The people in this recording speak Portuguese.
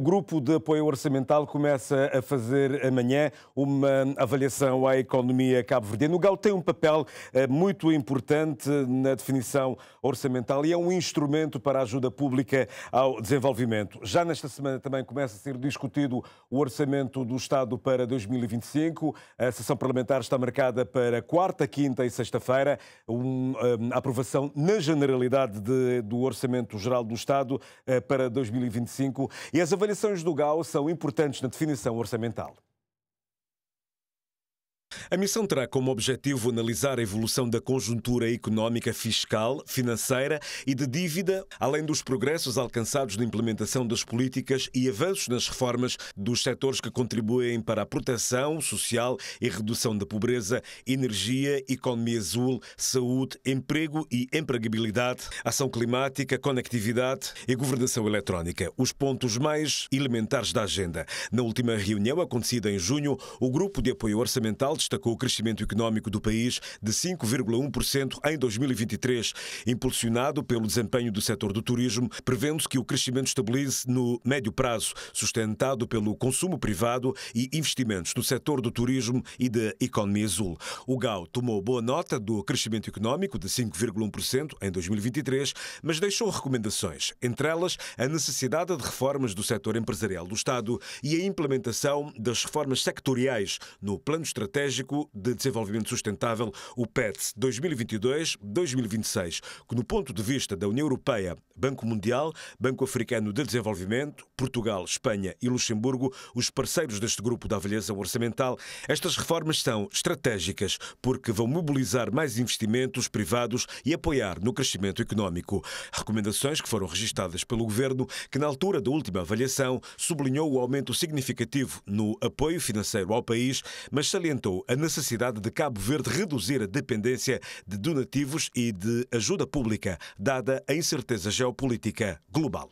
O grupo de apoio orçamental começa a fazer amanhã uma avaliação à economia cabo-verdiana. O GAL tem um papel eh, muito importante na definição orçamental e é um instrumento para a ajuda pública ao desenvolvimento. Já nesta semana também começa a ser discutido o orçamento do Estado para 2025. A sessão parlamentar está marcada para quarta, quinta e sexta-feira. Um, a eh, aprovação na generalidade de, do Orçamento Geral do Estado eh, para 2025. E as eleições do GAO são importantes na definição orçamental. A missão terá como objetivo analisar a evolução da conjuntura económica, fiscal, financeira e de dívida, além dos progressos alcançados na implementação das políticas e avanços nas reformas dos setores que contribuem para a proteção social e redução da pobreza, energia, economia azul, saúde, emprego e empregabilidade, ação climática, conectividade e governação eletrónica. Os pontos mais elementares da agenda. Na última reunião acontecida em junho, o Grupo de Apoio Orçamental destacou com o crescimento económico do país de 5,1% em 2023, impulsionado pelo desempenho do setor do turismo, prevendo-se que o crescimento estabilize no médio prazo, sustentado pelo consumo privado e investimentos no setor do turismo e da economia azul. O GAU tomou boa nota do crescimento económico de 5,1% em 2023, mas deixou recomendações, entre elas a necessidade de reformas do setor empresarial do Estado e a implementação das reformas sectoriais no plano estratégico de Desenvolvimento Sustentável, o PETS 2022-2026, que, no ponto de vista da União Europeia, Banco Mundial, Banco Africano de Desenvolvimento, Portugal, Espanha e Luxemburgo, os parceiros deste grupo da avaliação orçamental, estas reformas são estratégicas porque vão mobilizar mais investimentos privados e apoiar no crescimento económico. Recomendações que foram registadas pelo governo, que na altura da última avaliação sublinhou o aumento significativo no apoio financeiro ao país, mas salientou a necessidade de Cabo Verde reduzir a dependência de donativos e de ajuda pública, dada a incerteza geopolítica global.